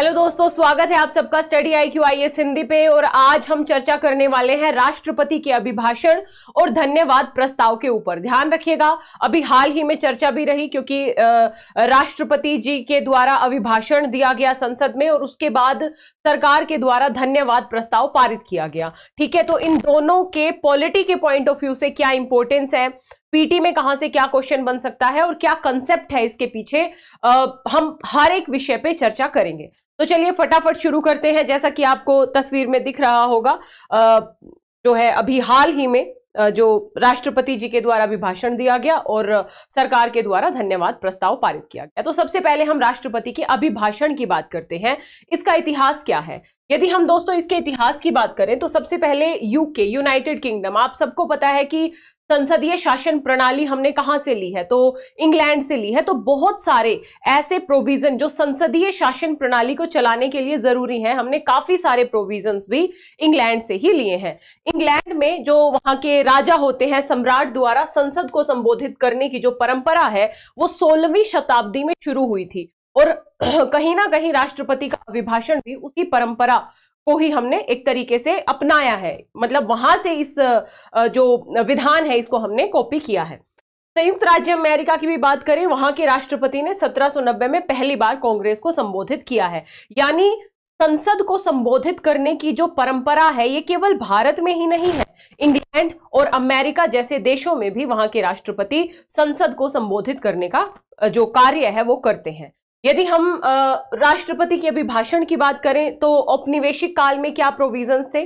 hello दोस्तों स्वागत है आप सबका study I Q I S Hindi पे और आज हम चर्चा करने वाले हैं राष्ट्रपति के अभिभाषण और धन्यवाद प्रस्ताव के ऊपर ध्यान रखिएगा अभी हाल ही में चर्चा भी रही क्योंकि राष्ट्रपति जी के द्वारा अभिभाषण दिया गया संसद में और उसके बाद सरकार के द्वारा धन्यवाद प्रस्ताव पारित किया गया ठीक है तो इन दोनों के पॉलिटी के पॉइंट ऑफ व्यू से क्या इंपॉर्टेंस है पीटी में कहां से क्या क्वेश्चन बन सकता है और क्या कंसेप्ट है इसके पीछे आ, हम हर एक विषय पे चर्चा करेंगे तो चलिए फटाफट शुरू करते हैं जैसा कि आपको तस्वीर में दिख रहा होगा जो है अभी हाल ही में जो राष्ट्रपति जी के द्वारा अभिभाषण दिया गया और सरकार के द्वारा धन्यवाद प्रस्ताव पारित किया गया तो सबसे पहले हम राष्ट्रपति के अभिभाषण की बात करते हैं इसका इतिहास क्या है यदि हम दोस्तों इसके इतिहास की बात करें तो सबसे पहले यूके यूनाइटेड किंगडम आप सबको पता है कि संसदीय शासन प्रणाली हमने कहा से ली है तो इंग्लैंड से ली है तो बहुत सारे ऐसे प्रोविजन जो संसदीय शासन प्रणाली को चलाने के लिए जरूरी हैं हमने काफी सारे प्रोविजन भी इंग्लैंड से ही लिए हैं इंग्लैंड में जो वहां के राजा होते हैं सम्राट द्वारा संसद को संबोधित करने की जो परंपरा है वो सोलहवीं शताब्दी में शुरू हुई थी और कहीं ना कहीं राष्ट्रपति का अभिभाषण भी उसी परंपरा को ही हमने एक तरीके से अपनाया है मतलब वहां से इस जो विधान है इसको हमने कॉपी किया है संयुक्त राज्य अमेरिका की भी बात करें वहां के राष्ट्रपति ने 1790 में पहली बार कांग्रेस को संबोधित किया है यानी संसद को संबोधित करने की जो परंपरा है ये केवल भारत में ही नहीं है इंग्लैंड और अमेरिका जैसे देशों में भी वहां के राष्ट्रपति संसद को संबोधित करने का जो कार्य है वो करते हैं यदि हम राष्ट्रपति के अभिभाषण की बात करें तो औपनिवेशिक काल में क्या प्रोविजन थे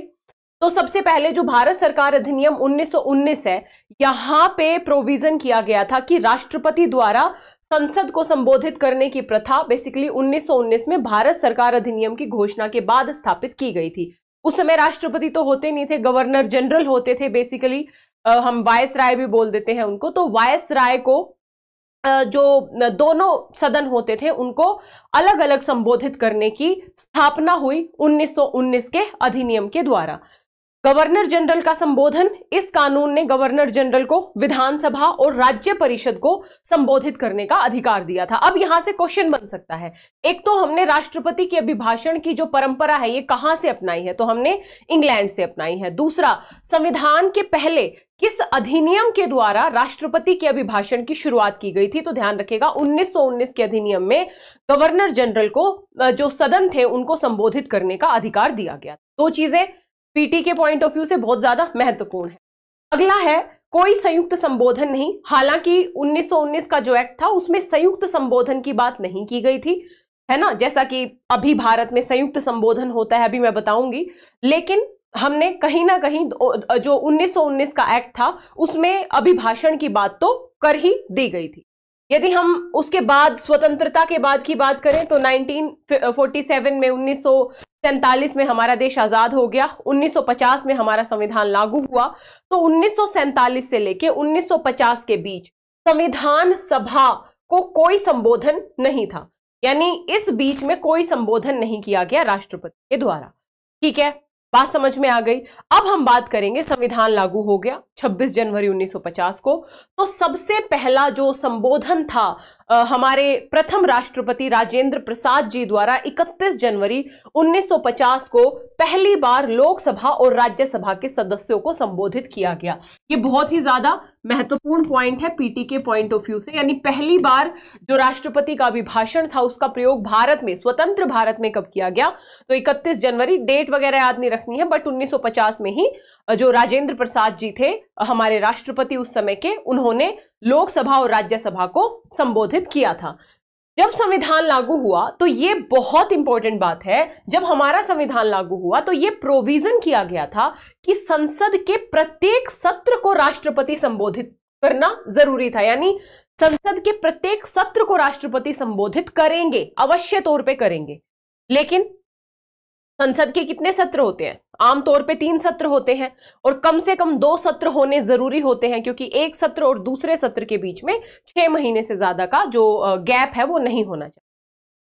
तो सबसे पहले जो भारत सरकार अधिनियम 1919 है यहां पे प्रोविजन किया गया था कि राष्ट्रपति द्वारा संसद को संबोधित करने की प्रथा बेसिकली 1919 में भारत सरकार अधिनियम की घोषणा के बाद स्थापित की गई थी उस समय राष्ट्रपति तो होते नहीं थे गवर्नर जनरल होते थे बेसिकली हम वायस राय भी बोल देते हैं उनको तो वायस राय को जो दोनों सदन होते थे उनको अलग अलग संबोधित करने की स्थापना हुई 1919 के अधिनियम के द्वारा गवर्नर जनरल का संबोधन इस कानून ने गवर्नर जनरल को विधानसभा और राज्य परिषद को संबोधित करने का अधिकार दिया था अब यहां से क्वेश्चन बन सकता है एक तो हमने राष्ट्रपति के अभिभाषण की जो परंपरा है ये कहां से अपनाई है तो हमने इंग्लैंड से अपनाई है दूसरा संविधान के पहले किस अधिनियम के द्वारा राष्ट्रपति के अभिभाषण की शुरुआत की गई थी तो ध्यान रखेगा 1919 के अधिनियम में गवर्नर जनरल को जो सदन थे उनको संबोधित करने का अधिकार दिया गया दो चीजें पीटी के पॉइंट ऑफ व्यू से बहुत ज्यादा महत्वपूर्ण है अगला है कोई संयुक्त संबोधन नहीं हालांकि 1919 का जो एक्ट था उसमें संयुक्त संबोधन की बात नहीं की गई थी है ना जैसा कि अभी भारत में संयुक्त संबोधन होता है अभी मैं बताऊंगी लेकिन हमने कहीं ना कहीं जो 1919 का एक्ट था उसमें अभिभाषण की बात तो कर ही दी गई थी यदि हम उसके बाद स्वतंत्रता के बाद की बात करें तो 1947 में उन्नीस में हमारा देश आज़ाद हो गया 1950 में हमारा संविधान लागू हुआ तो उन्नीस से लेके 1950 के बीच संविधान सभा को कोई संबोधन नहीं था यानी इस बीच में कोई संबोधन नहीं किया गया राष्ट्रपति के द्वारा ठीक है बात समझ में आ गई अब हम बात करेंगे संविधान लागू हो गया 26 जनवरी 1950 को तो सबसे पहला जो संबोधन था हमारे प्रथम राष्ट्रपति राजेंद्र प्रसाद जी द्वारा 31 जनवरी 1950 को पहली बार लोकसभा और राज्यसभा के सदस्यों को संबोधित किया गया ये बहुत ही ज्यादा महत्वपूर्ण पॉइंट है पीटी के पॉइंट ऑफ व्यू से यानी पहली बार जो राष्ट्रपति का अभिभाषण था उसका प्रयोग भारत में स्वतंत्र भारत में कब किया गया तो 31 जनवरी डेट वगैरह याद नहीं रखनी है बट 1950 में ही जो राजेंद्र प्रसाद जी थे हमारे राष्ट्रपति उस समय के उन्होंने लोकसभा और राज्यसभा को संबोधित किया था जब संविधान लागू हुआ तो ये बहुत इंपॉर्टेंट बात है जब हमारा संविधान लागू हुआ तो ये प्रोविजन किया गया था कि संसद के प्रत्येक सत्र को राष्ट्रपति संबोधित करना जरूरी था यानी संसद के प्रत्येक सत्र को राष्ट्रपति संबोधित करेंगे अवश्य तौर पे करेंगे लेकिन संसद के कितने सत्र होते हैं आमतौर पे तीन सत्र होते हैं और कम से कम दो सत्र होने जरूरी होते हैं क्योंकि एक सत्र और दूसरे सत्र के बीच में छह महीने से ज्यादा का जो गैप है वो नहीं होना चाहिए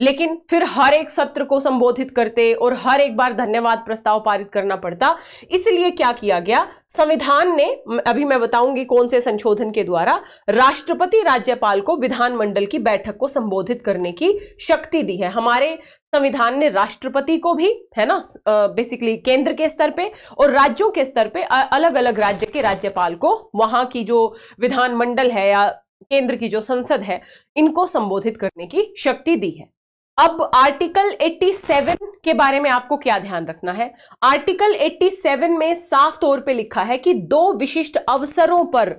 लेकिन फिर हर एक सत्र को संबोधित करते और हर एक बार धन्यवाद प्रस्ताव पारित करना पड़ता इसलिए क्या किया गया संविधान ने अभी मैं बताऊंगी कौन से संशोधन के द्वारा राष्ट्रपति राज्यपाल को विधानमंडल की बैठक को संबोधित करने की शक्ति दी है हमारे संविधान ने राष्ट्रपति को भी है ना बेसिकली केंद्र के स्तर पे और राज्यों के स्तर पे अलग अलग राज्य के राज्यपाल को वहां की जो विधानमंडल है या केंद्र की जो संसद है इनको संबोधित करने की शक्ति दी है अब आर्टिकल 87 के बारे में आपको क्या ध्यान रखना है आर्टिकल 87 में साफ तौर पे लिखा है कि दो विशिष्ट अवसरों पर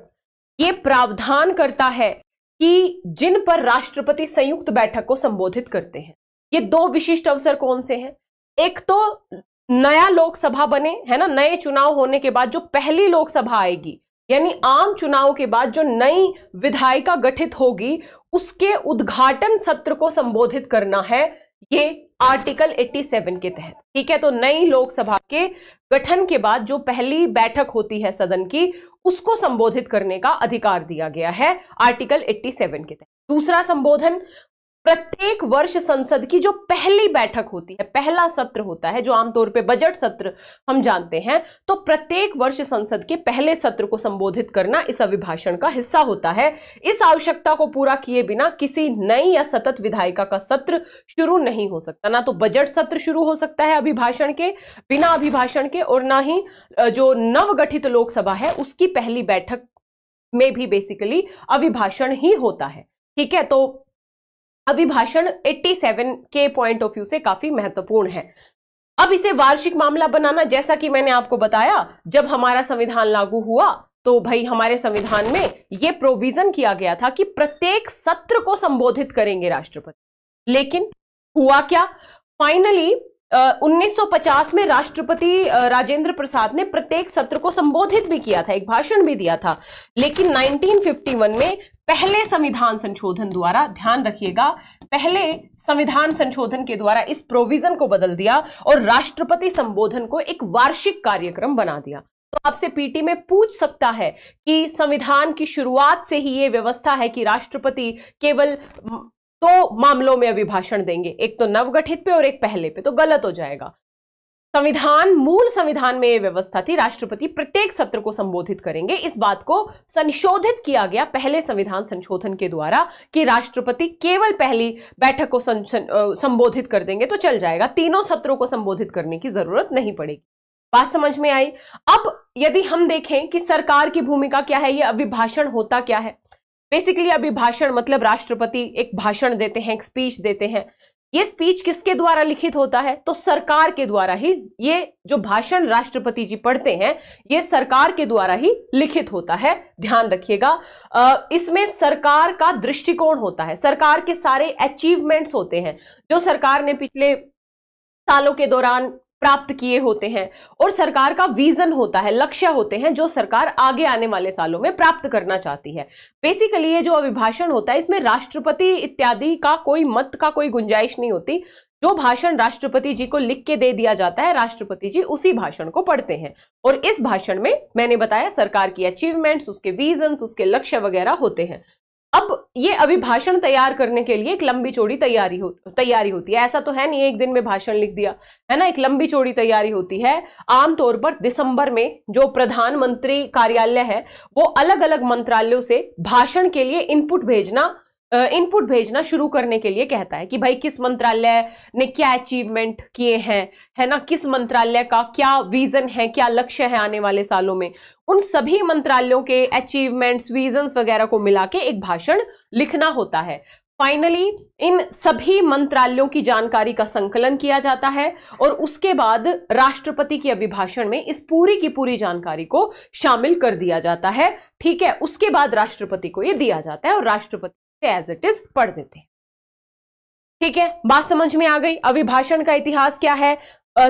यह प्रावधान करता है कि जिन पर राष्ट्रपति संयुक्त बैठक को संबोधित करते हैं ये दो विशिष्ट अवसर कौन से हैं एक तो नया लोकसभा बने है ना नए चुनाव होने के बाद जो पहली लोकसभा आएगी यानी आम चुनाव के बाद जो नई विधायिका गठित होगी उसके उद्घाटन सत्र को संबोधित करना है ये आर्टिकल 87 के तहत ठीक है तो नई लोकसभा के गठन के बाद जो पहली बैठक होती है सदन की उसको संबोधित करने का अधिकार दिया गया है आर्टिकल 87 के तहत दूसरा संबोधन प्रत्येक वर्ष संसद की जो पहली बैठक होती है पहला सत्र होता है जो आमतौर पे बजट सत्र हम जानते हैं तो प्रत्येक वर्ष संसद के पहले सत्र को संबोधित करना इस अभिभाषण का हिस्सा होता है इस आवश्यकता को पूरा किए बिना किसी नई या सतत विधायिका का सत्र शुरू नहीं हो सकता ना तो बजट सत्र शुरू हो सकता है अभिभाषण के बिना अभिभाषण के और ना ही जो नवगठित लोकसभा है उसकी पहली बैठक में भी बेसिकली अभिभाषण ही होता है ठीक है तो अभिभाषण 87 के पॉइंट ऑफ व्यू से काफी महत्वपूर्ण है अब इसे वार्षिक मामला बनाना जैसा कि मैंने आपको बताया जब हमारा संविधान लागू हुआ तो भाई हमारे संविधान में यह प्रोविजन किया गया था कि प्रत्येक सत्र को संबोधित करेंगे राष्ट्रपति लेकिन हुआ क्या फाइनली Uh, 1950 में राष्ट्रपति uh, राजेंद्र प्रसाद ने प्रत्येक सत्र को संबोधित भी किया था एक भाषण भी दिया था लेकिन 1951 में पहले संविधान संशोधन द्वारा ध्यान रखिएगा पहले संविधान संशोधन के द्वारा इस प्रोविजन को बदल दिया और राष्ट्रपति संबोधन को एक वार्षिक कार्यक्रम बना दिया तो आपसे पीटी में पूछ सकता है कि संविधान की शुरुआत से ही ये व्यवस्था है कि राष्ट्रपति केवल दो तो मामलों में अभिभाषण देंगे एक तो नवगठित पे और एक पहले पे तो गलत हो जाएगा संविधान मूल संविधान में यह व्यवस्था थी राष्ट्रपति प्रत्येक सत्र को संबोधित करेंगे इस बात को संशोधित किया गया पहले संविधान संशोधन के द्वारा कि राष्ट्रपति केवल पहली बैठक को संबोधित कर देंगे तो चल जाएगा तीनों सत्रों को संबोधित करने की जरूरत नहीं पड़ेगी बात समझ में आई अब यदि हम देखें कि सरकार की भूमिका क्या है यह अभिभाषण होता क्या है बेसिकली अभिभाषण मतलब राष्ट्रपति एक भाषण देते हैं एक स्पीच देते हैं ये स्पीच किसके द्वारा लिखित होता है तो सरकार के द्वारा ही ये जो भाषण राष्ट्रपति जी पढ़ते हैं ये सरकार के द्वारा ही लिखित होता है ध्यान रखिएगा इसमें सरकार का दृष्टिकोण होता है सरकार के सारे अचीवमेंट्स होते हैं जो सरकार ने पिछले सालों के दौरान प्राप्त किए होते हैं और सरकार का विजन होता है लक्ष्य होते हैं जो सरकार आगे आने वाले सालों में प्राप्त करना चाहती है बेसिकली ये जो अभिभाषण होता है इसमें राष्ट्रपति इत्यादि का कोई मत का कोई गुंजाइश नहीं होती जो भाषण राष्ट्रपति जी को लिख के दे दिया जाता है राष्ट्रपति जी उसी भाषण को पढ़ते हैं और इस भाषण में मैंने बताया सरकार की अचीवमेंट्स उसके विजन उसके लक्ष्य वगैरह होते हैं ये भाषण तैयार करने के लिए एक लंबी चौड़ी तैयारी हो तैयारी होती है ऐसा तो है नहीं एक दिन में भाषण लिख दिया है ना एक लंबी चौड़ी तैयारी होती है आमतौर पर दिसंबर में जो प्रधानमंत्री कार्यालय है वो अलग अलग मंत्रालयों से भाषण के लिए इनपुट भेजना इनपुट भेजना शुरू करने के लिए कहता है कि भाई किस मंत्रालय ने क्या अचीवमेंट किए हैं है ना किस मंत्रालय का क्या विजन है क्या लक्ष्य है आने वाले सालों में उन सभी मंत्रालयों के अचीवमेंट्स विजन्स वगैरह को मिला के एक भाषण लिखना होता है फाइनली इन सभी मंत्रालयों की जानकारी का संकलन किया जाता है और उसके बाद राष्ट्रपति के अभिभाषण में इस पूरी की पूरी जानकारी को शामिल कर दिया जाता है ठीक है उसके बाद राष्ट्रपति को ये दिया जाता है और राष्ट्रपति एज इट इज पढ़ देते ठीक है बात समझ में आ गई अभिभाषण का इतिहास क्या है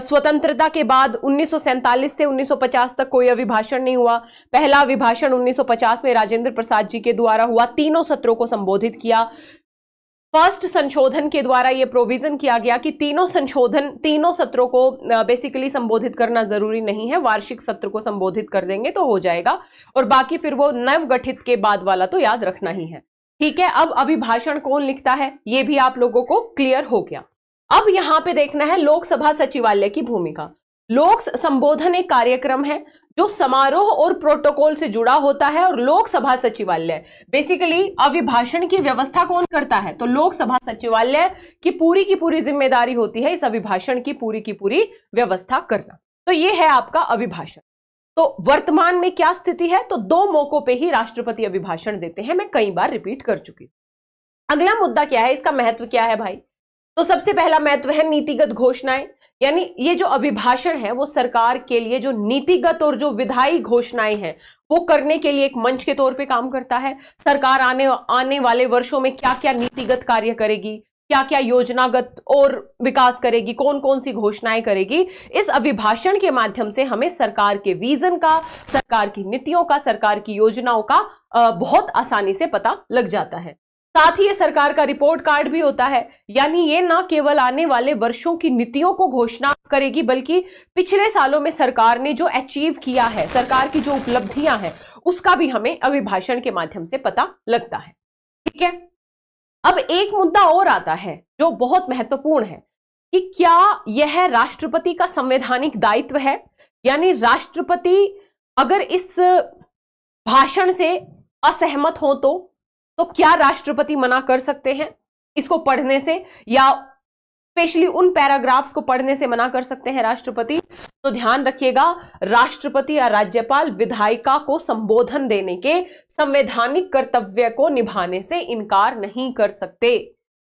स्वतंत्रता के बाद 1947 से 1950 तक कोई अभिभाषण नहीं हुआ पहला अभिभाषण 1950 में राजेंद्र प्रसाद जी के द्वारा हुआ तीनों सत्रों को संबोधित किया फर्स्ट संशोधन के द्वारा यह प्रोविजन किया गया कि तीनों संशोधन तीनों सत्रों को बेसिकली संबोधित करना जरूरी नहीं है वार्षिक सत्र को संबोधित कर देंगे तो हो जाएगा और बाकी फिर वो नवगठित के बाद वाला तो याद रखना ही है ठीक है अब अभिभाषण कौन लिखता है ये भी आप लोगों को क्लियर हो गया अब यहाँ पे देखना है लोकसभा सचिवालय की भूमिका लोक संबोधन एक कार्यक्रम है जो समारोह और प्रोटोकॉल से जुड़ा होता है और लोकसभा सचिवालय बेसिकली अभिभाषण की व्यवस्था कौन करता है तो लोकसभा सचिवालय की पूरी की पूरी जिम्मेदारी होती है इस अभिभाषण की पूरी की पूरी व्यवस्था करना तो ये है आपका अभिभाषण तो वर्तमान में क्या स्थिति है तो दो मौकों पे ही राष्ट्रपति अभिभाषण देते हैं मैं कई बार रिपीट कर चुकी अगला मुद्दा क्या है इसका महत्व क्या है भाई तो सबसे पहला महत्व है नीतिगत घोषणाएं यानी ये जो अभिभाषण है वो सरकार के लिए जो नीतिगत और जो विधायी घोषणाएं हैं वो करने के लिए एक मंच के तौर पे काम करता है सरकार आने आने वाले वर्षों में क्या क्या नीतिगत कार्य करेगी क्या क्या योजनागत और विकास करेगी कौन कौन सी घोषणाएं करेगी इस अभिभाषण के माध्यम से हमें सरकार के विजन का सरकार की नीतियों का सरकार की योजनाओं का बहुत आसानी से पता लग जाता है साथ ही ये सरकार का रिपोर्ट कार्ड भी होता है यानी ये ना केवल आने वाले वर्षों की नीतियों को घोषणा करेगी बल्कि पिछले सालों में सरकार ने जो अचीव किया है सरकार की जो उपलब्धियां हैं उसका भी हमें अभिभाषण के माध्यम से पता लगता है ठीक है अब एक मुद्दा और आता है जो बहुत महत्वपूर्ण है कि क्या यह राष्ट्रपति का संवैधानिक दायित्व है यानी राष्ट्रपति अगर इस भाषण से असहमत हो तो तो क्या राष्ट्रपति मना कर सकते हैं इसको पढ़ने से या स्पेशली उन पैराग्राफ्स को पढ़ने से मना कर सकते हैं राष्ट्रपति तो ध्यान रखिएगा राष्ट्रपति या राज्यपाल विधायिका को संबोधन देने के संवैधानिक कर्तव्य को निभाने से इनकार नहीं कर सकते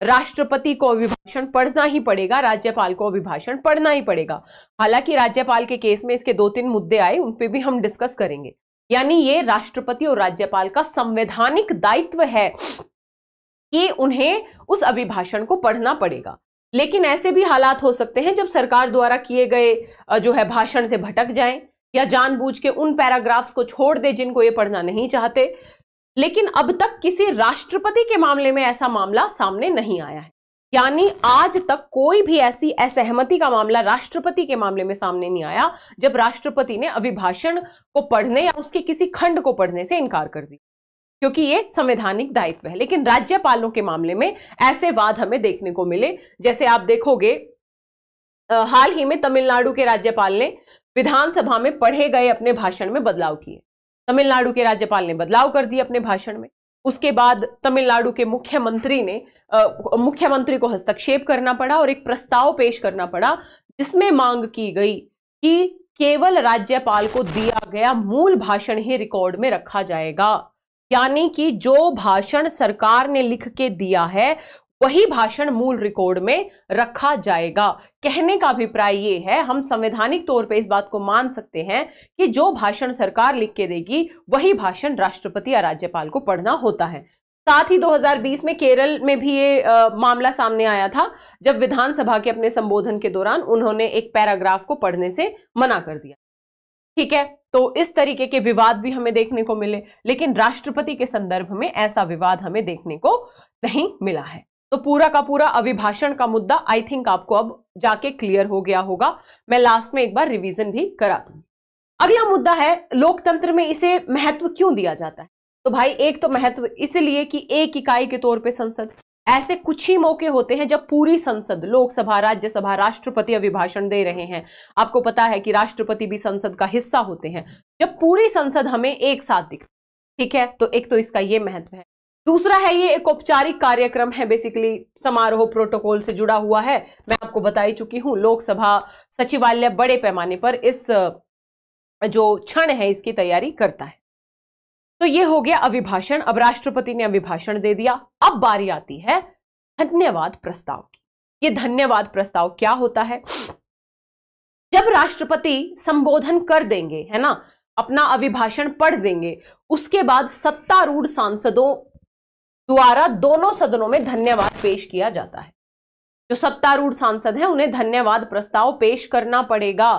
राष्ट्रपति को अभिभाषण पढ़ना ही पड़ेगा राज्यपाल को अभिभाषण पढ़ना ही पड़ेगा हालांकि राज्यपाल के केस में इसके दो तीन मुद्दे आए उन पर भी हम डिस्कस करेंगे यानी ये राष्ट्रपति और राज्यपाल का संवैधानिक दायित्व है कि उन्हें उस अभिभाषण को पढ़ना पड़ेगा लेकिन ऐसे भी हालात हो सकते हैं जब सरकार द्वारा किए गए जो है भाषण से भटक जाएं या जानबूझ के उन पैराग्राफ्स को छोड़ दे जिनको ये पढ़ना नहीं चाहते लेकिन अब तक किसी राष्ट्रपति के मामले में ऐसा मामला सामने नहीं आया है यानी आज तक कोई भी ऐसी असहमति का मामला राष्ट्रपति के मामले में सामने नहीं आया जब राष्ट्रपति ने अभिभाषण को पढ़ने या उसके किसी खंड को पढ़ने से इनकार कर दिया क्योंकि ये संवैधानिक दायित्व है लेकिन राज्यपालों के मामले में ऐसे वाद हमें देखने को मिले जैसे आप देखोगे हाल ही में तमिलनाडु के राज्यपाल ने विधानसभा में पढ़े गए अपने भाषण में बदलाव किए तमिलनाडु के राज्यपाल ने बदलाव कर दिए अपने भाषण में उसके बाद तमिलनाडु के मुख्यमंत्री ने मुख्यमंत्री को हस्तक्षेप करना पड़ा और एक प्रस्ताव पेश करना पड़ा जिसमें मांग की गई कि केवल राज्यपाल को दिया गया मूल भाषण ही रिकॉर्ड में रखा जाएगा यानी कि जो भाषण सरकार ने लिख के दिया है वही भाषण मूल रिकॉर्ड में रखा जाएगा कहने का अभिप्राय ये है हम संवैधानिक तौर पे इस बात को मान सकते हैं कि जो भाषण सरकार लिख के देगी वही भाषण राष्ट्रपति या राज्यपाल को पढ़ना होता है साथ ही 2020 में केरल में भी ये आ, मामला सामने आया था जब विधानसभा के अपने संबोधन के दौरान उन्होंने एक पैराग्राफ को पढ़ने से मना कर दिया ठीक है तो इस तरीके के विवाद भी हमें देखने को मिले लेकिन राष्ट्रपति के संदर्भ में ऐसा विवाद हमें देखने को नहीं मिला है तो पूरा का पूरा अभिभाषण का मुद्दा आई थिंक आपको अब जाके क्लियर हो गया होगा मैं लास्ट में एक बार रिवीजन भी करा दूंगी अगला मुद्दा है लोकतंत्र में इसे महत्व क्यों दिया जाता है तो भाई एक तो महत्व इसलिए कि एक इकाई के तौर पे संसद ऐसे कुछ ही मौके होते हैं जब पूरी संसद लोकसभा राज्यसभा राष्ट्रपति अभिभाषण दे रहे हैं आपको पता है कि राष्ट्रपति भी संसद का हिस्सा होते हैं जब पूरी संसद हमें एक साथ दिख ठीक है तो एक तो इसका ये महत्व है दूसरा है ये एक औपचारिक कार्यक्रम है बेसिकली समारोह प्रोटोकॉल से जुड़ा हुआ है मैं आपको बता ही चुकी हूँ लोकसभा सचिवालय बड़े पैमाने पर इस जो क्षण है इसकी तैयारी करता है तो ये हो गया अभिभाषण अब राष्ट्रपति ने अभिभाषण दे दिया अब बारी आती है धन्यवाद प्रस्ताव की ये धन्यवाद प्रस्ताव क्या होता है जब राष्ट्रपति संबोधन कर देंगे है ना अपना अभिभाषण पढ़ देंगे उसके बाद सत्तारूढ़ सांसदों द्वारा दोनों सदनों में धन्यवाद पेश किया जाता है जो सत्तारूढ़ सांसद हैं उन्हें धन्यवाद प्रस्ताव पेश करना पड़ेगा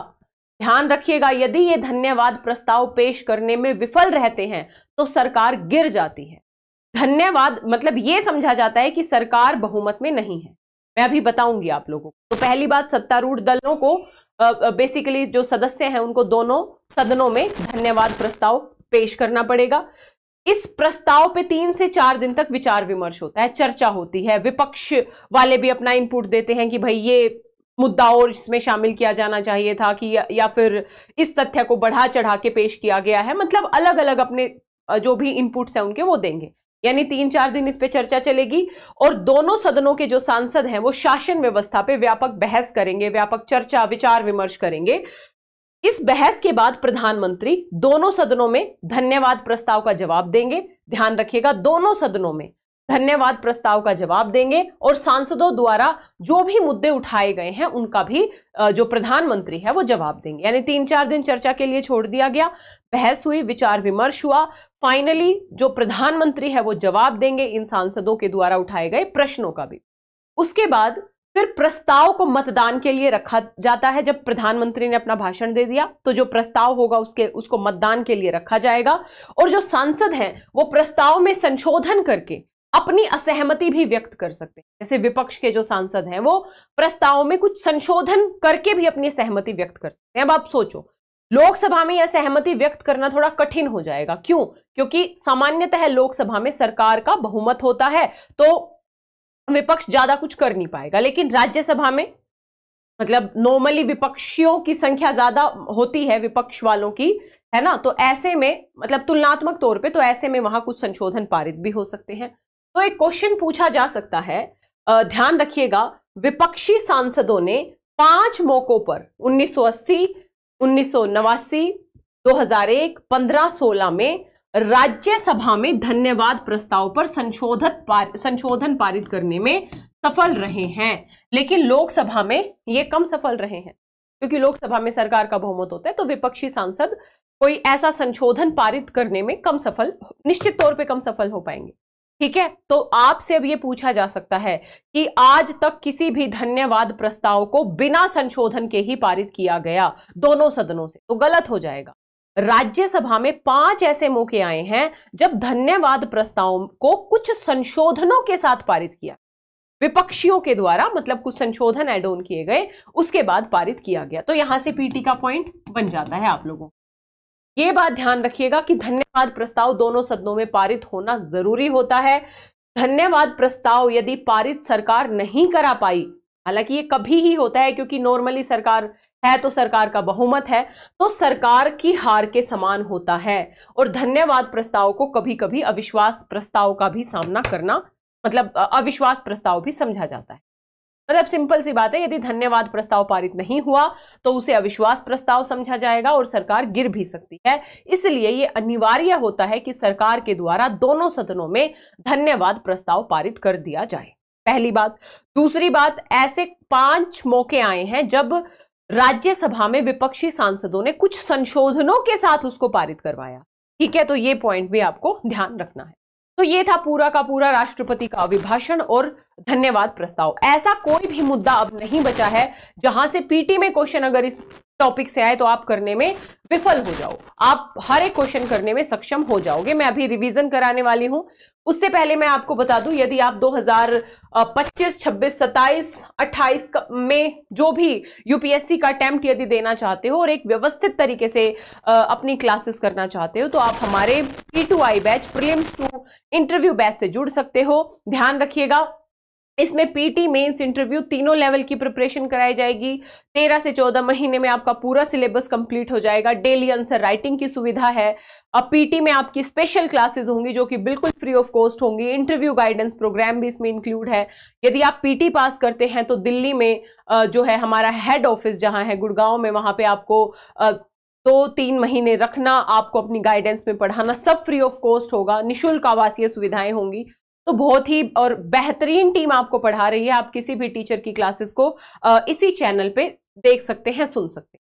ध्यान रखिएगा यदि ये धन्यवाद प्रस्ताव पेश करने में विफल रहते हैं तो सरकार गिर जाती है धन्यवाद मतलब ये समझा जाता है कि सरकार बहुमत में नहीं है मैं अभी बताऊंगी आप लोगों को तो पहली बात सत्तारूढ़ दलों को बेसिकली जो सदस्य हैं उनको दोनों सदनों में धन्यवाद प्रस्ताव पेश करना पड़ेगा इस प्रस्ताव पे तीन से चार दिन तक विचार विमर्श होता है चर्चा होती है विपक्ष वाले भी अपना इनपुट देते हैं कि भाई ये मुद्दा और इसमें शामिल किया जाना चाहिए था कि या, या फिर इस तथ्य को बढ़ा चढ़ा के पेश किया गया है मतलब अलग अलग अपने जो भी इनपुट्स हैं उनके वो देंगे यानी तीन चार दिन इस पे चर्चा चलेगी और दोनों सदनों के जो सांसद हैं वो शासन व्यवस्था पे व्यापक बहस करेंगे व्यापक चर्चा विचार विमर्श करेंगे इस बहस के बाद प्रधानमंत्री दोनों सदनों में धन्यवाद प्रस्ताव का जवाब देंगे ध्यान रखिएगा दोनों सदनों में धन्यवाद प्रस्ताव का जवाब देंगे और सांसदों द्वारा जो भी मुद्दे उठाए गए हैं उनका भी जो प्रधानमंत्री है वो जवाब देंगे यानी तीन चार दिन चर्चा के लिए छोड़ दिया गया बहस हुई विचार विमर्श हुआ फाइनली जो प्रधानमंत्री है वो जवाब देंगे इन सांसदों के द्वारा उठाए गए प्रश्नों का भी उसके बाद फिर प्रस्ताव को मतदान के लिए रखा जाता है जब प्रधानमंत्री ने अपना भाषण दे दिया तो जो प्रस्ताव होगा उसके उसको मतदान के लिए रखा जाएगा और जो सांसद हैं वो प्रस्ताव में संशोधन करके अपनी असहमति भी व्यक्त कर सकते हैं जैसे विपक्ष के जो सांसद हैं वो प्रस्ताव में कुछ संशोधन करके भी अपनी सहमति व्यक्त कर सकते हैं अब आप सोचो लोकसभा में यह सहमति व्यक्त करना थोड़ा कठिन हो जाएगा क्यों क्योंकि सामान्यतः लोकसभा में सरकार का बहुमत होता है तो विपक्ष ज्यादा कुछ कर नहीं पाएगा लेकिन राज्यसभा में मतलब नॉर्मली विपक्षियों की संख्या ज्यादा होती है विपक्ष वालों की है ना तो ऐसे में मतलब तुलनात्मक तौर पे तो ऐसे में वहां कुछ संशोधन पारित भी हो सकते हैं तो एक क्वेश्चन पूछा जा सकता है ध्यान रखिएगा विपक्षी सांसदों ने पांच मौकों पर 1980, हजार 2001, 15, 16 में राज्यसभा में धन्यवाद प्रस्ताव पर संशोधन पार, संशोधन पारित करने में सफल रहे हैं लेकिन लोकसभा में ये कम सफल रहे हैं क्योंकि लोकसभा में सरकार का बहुमत होता है तो विपक्षी सांसद कोई ऐसा संशोधन पारित करने में कम सफल निश्चित तौर पे कम सफल हो पाएंगे ठीक है तो आपसे अब ये पूछा जा सकता है कि आज तक किसी भी धन्यवाद प्रस्ताव को बिना संशोधन के ही पारित किया गया दोनों सदनों से तो गलत हो जाएगा राज्यसभा में पांच ऐसे मौके आए हैं जब धन्यवाद प्रस्ताव को कुछ संशोधनों के साथ पारित किया विपक्षियों के द्वारा मतलब कुछ संशोधन एड ऑन किए गए उसके बाद पारित किया गया तो यहां से पीटी का पॉइंट बन जाता है आप लोगों ये बात ध्यान रखिएगा कि धन्यवाद प्रस्ताव दोनों सदनों में पारित होना जरूरी होता है धन्यवाद प्रस्ताव यदि पारित सरकार नहीं करा पाई हालांकि ये कभी ही होता है क्योंकि नॉर्मली सरकार है तो सरकार का बहुमत है तो सरकार की हार के समान होता है और धन्यवाद प्रस्ताव को कभी कभी अविश्वास प्रस्ताव का भी सामना करना मतलब अविश्वास प्रस्ताव भी समझा जाता है मतलब सिंपल सी बात है यदि धन्यवाद प्रस्ताव पारित नहीं हुआ तो उसे अविश्वास प्रस्ताव समझा जाएगा और सरकार गिर भी सकती है इसलिए ये अनिवार्य होता है कि सरकार के द्वारा दोनों सदनों में धन्यवाद प्रस्ताव पारित कर दिया जाए पहली बात दूसरी बात ऐसे पांच मौके आए हैं जब राज्यसभा में विपक्षी सांसदों ने कुछ संशोधनों के साथ उसको पारित करवाया ठीक है तो ये पॉइंट भी आपको ध्यान रखना है तो ये था पूरा का पूरा राष्ट्रपति का अभिभाषण और धन्यवाद प्रस्ताव ऐसा कोई भी मुद्दा अब नहीं बचा है जहां से पीटी में क्वेश्चन अगर इस टॉपिक से आए तो आप करने में विफल हो जाओ आप हर एक क्वेश्चन करने में सक्षम हो जाओगे मैं अभी रिवीजन कराने वाली हूं उससे पहले मैं आपको बता दूं यदि आप 2025, 26, 27, 28 में जो भी यूपीएससी का अटैम्प्ट यदि देना चाहते हो और एक व्यवस्थित तरीके से अपनी क्लासेस करना चाहते हो तो आप हमारे P two I batch prelims to interview batch से जुड़ सकते हो ध्यान रखिएगा इसमें पीटी मेंस इंटरव्यू तीनों लेवल की प्रिपरेशन कराई जाएगी तेरह से चौदह महीने में आपका पूरा सिलेबस कंप्लीट हो जाएगा डेली आंसर राइटिंग की सुविधा है अब पीटी में आपकी स्पेशल क्लासेस होंगी जो कि बिल्कुल फ्री ऑफ कॉस्ट होंगी इंटरव्यू गाइडेंस प्रोग्राम भी इसमें इंक्लूड है यदि आप पीटी पास करते हैं तो दिल्ली में जो है हमारा हेड ऑफिस जहां है गुड़गांव में वहां पे आपको दो तीन महीने रखना आपको अपनी गाइडेंस में पढ़ाना सब फ्री ऑफ कॉस्ट होगा निशुल्क आवासीय सुविधाएं होंगी तो बहुत ही और बेहतरीन टीम आपको पढ़ा रही है आप किसी भी टीचर की क्लासेस को इसी चैनल पे देख सकते हैं सुन सकते हैं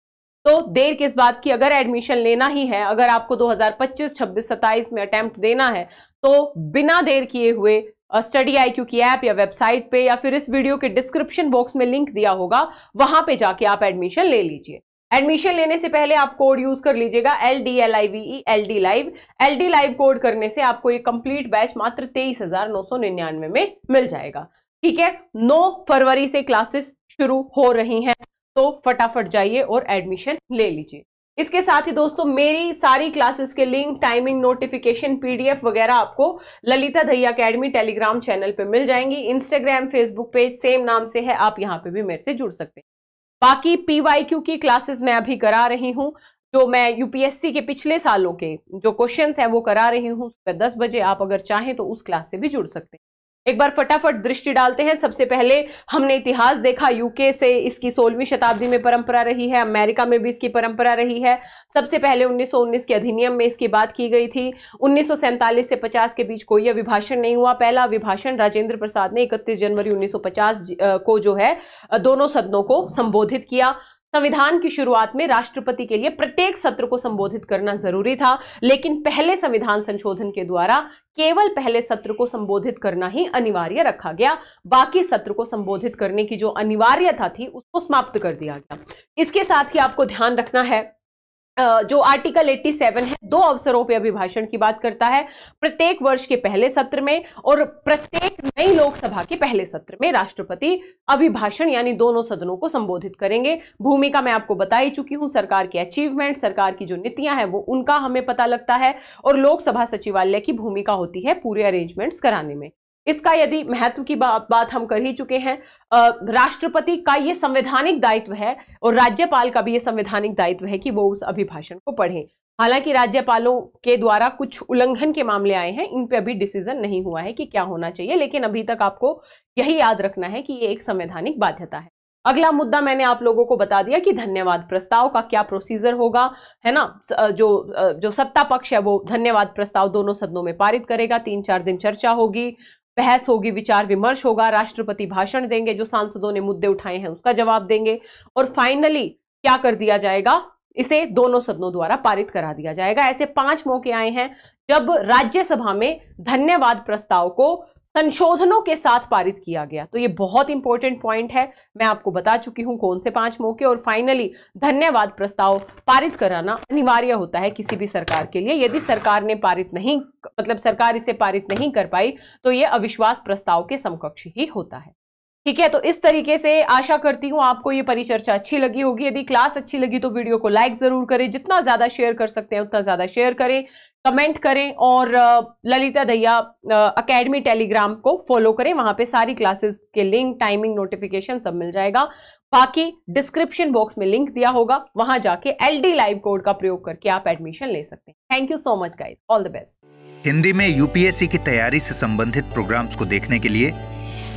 तो देर किस बात की अगर एडमिशन लेना ही है अगर आपको 2025, 26, 27 में अटैम्प्ट देना है तो बिना देर किए हुए स्टडी आई क्यू की ऐप या वेबसाइट पे या फिर इस वीडियो के डिस्क्रिप्शन बॉक्स में लिंक दिया होगा वहां पे जाके आप एडमिशन ले लीजिए एडमिशन लेने से पहले आप कोड यूज कर लीजिएगा L D L I V L D live L D live code करने से आपको ये कंप्लीट बैच मात्र तेईस हजार नौ सौ निन्यानवे में मिल जाएगा ठीक है 9 फरवरी से क्लासेस शुरू हो रही हैं तो फटाफट जाइए और एडमिशन ले लीजिए इसके साथ ही दोस्तों मेरी सारी क्लासेस के लिंक टाइमिंग नोटिफिकेशन पीडीएफ वगैरह आपको Lalita Dahiya academy Telegram channel पे मिल जाएंगी इंस्टाग्राम फेसबुक पेज सेम नाम से है आप यहाँ पे भी मेरे से जुड़ सकते हैं बाकी पीवाईक्यू की क्लासेस मैं अभी करा रही हूँ जो मैं यूपीएससी के पिछले सालों के जो क्वेश्चन है वो करा रही हूँ सुबह दस बजे आप अगर चाहें तो उस क्लास से भी जुड़ सकते हैं एक बार फटाफट दृष्टि डालते हैं सबसे पहले हमने इतिहास देखा यूके से इसकी सोलहवीं शताब्दी में परंपरा रही है अमेरिका में भी इसकी परंपरा रही है सबसे पहले 1919 के अधिनियम में इसकी बात की गई थी उन्नीस से 50 के बीच कोई अभिभाषण नहीं हुआ पहला अभिभाषण राजेंद्र प्रसाद ने इकतीस जनवरी उन्नीस को जो है दोनों सदनों को संबोधित किया संविधान की शुरुआत में राष्ट्रपति के लिए प्रत्येक सत्र को संबोधित करना जरूरी था लेकिन पहले संविधान संशोधन के द्वारा केवल पहले सत्र को संबोधित करना ही अनिवार्य रखा गया बाकी सत्र को संबोधित करने की जो अनिवार्यता थी उसको समाप्त कर दिया गया इसके साथ ही आपको ध्यान रखना है जो आर्टिकल 87 है दो अवसरों पर अभिभाषण की बात करता है प्रत्येक वर्ष के पहले सत्र में और प्रत्येक नई लोकसभा के पहले सत्र में राष्ट्रपति अभिभाषण यानी दोनों सदनों को संबोधित करेंगे भूमिका मैं आपको बता ही चुकी हूं सरकार के अचीवमेंट सरकार की जो नीतियां हैं वो उनका हमें पता लगता है और लोकसभा सचिवालय की भूमिका होती है पूरे अरेंजमेंट्स कराने में इसका यदि महत्व की बा, बात हम कर ही चुके हैं राष्ट्रपति का ये संवैधानिक दायित्व है और राज्यपाल का भी ये संवैधानिक दायित्व है कि वो उस अभिभाषण को पढ़े हालांकि राज्यपालों के द्वारा कुछ उल्लंघन के मामले आए हैं इन पे अभी डिसीजन नहीं हुआ है कि क्या होना चाहिए लेकिन अभी तक आपको यही याद रखना है कि ये एक संवैधानिक बाध्यता है अगला मुद्दा मैंने आप लोगों को बता दिया कि धन्यवाद प्रस्ताव का क्या प्रोसीजर होगा है ना जो जो सत्ता पक्ष है वो धन्यवाद प्रस्ताव दोनों सदनों में पारित करेगा तीन चार दिन चर्चा होगी बहस होगी विचार विमर्श होगा राष्ट्रपति भाषण देंगे जो सांसदों ने मुद्दे उठाए हैं उसका जवाब देंगे और फाइनली क्या कर दिया जाएगा इसे दोनों सदनों द्वारा पारित करा दिया जाएगा ऐसे पांच मौके आए हैं जब राज्यसभा में धन्यवाद प्रस्ताव को संशोधनों के साथ पारित किया गया तो ये बहुत इंपॉर्टेंट पॉइंट है मैं आपको बता चुकी हूं कौन से पांच मौके और फाइनली धन्यवाद प्रस्ताव पारित कराना अनिवार्य होता है किसी भी सरकार के लिए यदि सरकार ने पारित नहीं मतलब सरकार इसे पारित नहीं कर पाई तो ये अविश्वास प्रस्ताव के समकक्ष ही होता है ठीक है तो इस तरीके से आशा करती हूँ आपको ये परिचर्चा अच्छी लगी होगी यदि क्लास अच्छी लगी तो वीडियो को लाइक ज़रूर करें जितना ज़्यादा शेयर कर सकते हैं उतना ज़्यादा शेयर करें कमेंट करें और ललिता दहिया अकेडमी टेलीग्राम को फॉलो करें वहां पे सारी क्लासेस के लिंक टाइमिंग नोटिफिकेशन सब मिल जाएगा बाकी डिस्क्रिप्शन बॉक्स में लिंक दिया होगा वहाँ जाके एल लाइव कोड का प्रयोग करके आप एडमिशन ले सकते हैं thank you so much guys all the best Hindi में यूपीएससी की तैयारी से संबंधित प्रोग्राम्स को देखने के लिए